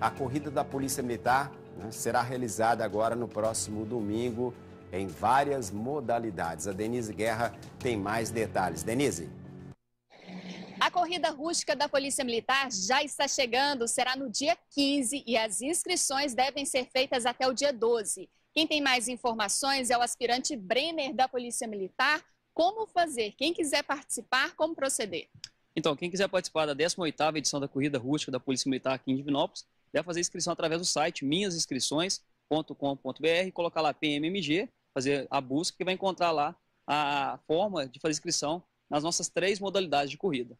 A corrida da Polícia Militar né, será realizada agora no próximo domingo em várias modalidades. A Denise Guerra tem mais detalhes. Denise. A corrida rústica da Polícia Militar já está chegando, será no dia 15 e as inscrições devem ser feitas até o dia 12. Quem tem mais informações é o aspirante Brenner da Polícia Militar. Como fazer? Quem quiser participar, como proceder? Então, quem quiser participar da 18ª edição da Corrida Rústica da Polícia Militar aqui em Divinópolis, deve fazer inscrição através do site minhasinscrições.com.br, colocar lá PMMG, fazer a busca que vai encontrar lá a forma de fazer inscrição nas nossas três modalidades de corrida.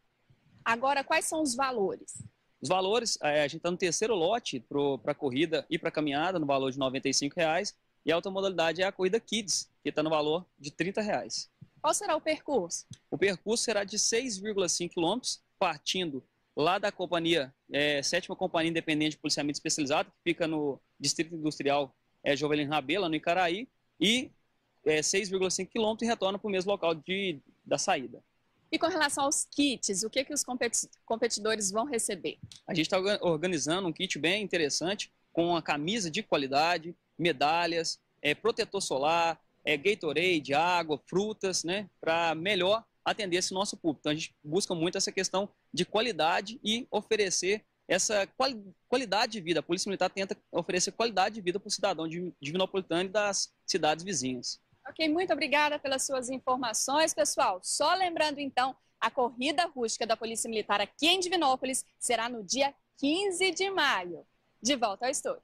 Agora, quais são os valores? Os valores, é, a gente está no terceiro lote para corrida e para caminhada, no valor de R$ 95,00. E a outra modalidade é a corrida Kids, que está no valor de R$ 30,00. Qual será o percurso? O percurso será de 6,5 quilômetros, partindo lá da companhia, é, sétima companhia independente de policiamento especializado, que fica no distrito industrial é, Jovelin Rabela, no Icaraí, e é, 6,5 quilômetros e retorna para o mesmo local de, da saída. E com relação aos kits, o que, que os competidores vão receber? A gente está organizando um kit bem interessante, com uma camisa de qualidade, medalhas, é, protetor solar, é, Gatorade, água, frutas, né, para melhor atender esse nosso público. Então a gente busca muito essa questão de qualidade e oferecer essa quali qualidade de vida. A Polícia Militar tenta oferecer qualidade de vida para o cidadão de divinopolitano e das cidades vizinhas. Ok, muito obrigada pelas suas informações, pessoal. Só lembrando então, a corrida rústica da Polícia Militar aqui em Divinópolis será no dia 15 de maio. De volta ao estúdio.